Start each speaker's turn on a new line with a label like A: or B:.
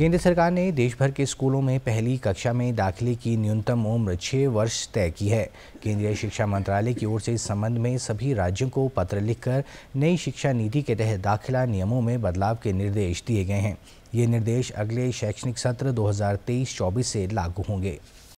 A: केंद्र सरकार ने देश भर के स्कूलों में पहली कक्षा में दाखिले की न्यूनतम उम्र छः वर्ष तय की है केंद्रीय शिक्षा मंत्रालय की ओर से इस संबंध में सभी राज्यों को पत्र लिखकर नई शिक्षा नीति के तहत दाखिला नियमों में बदलाव के निर्देश दिए गए हैं ये निर्देश अगले शैक्षणिक सत्र 2023-24 से लागू होंगे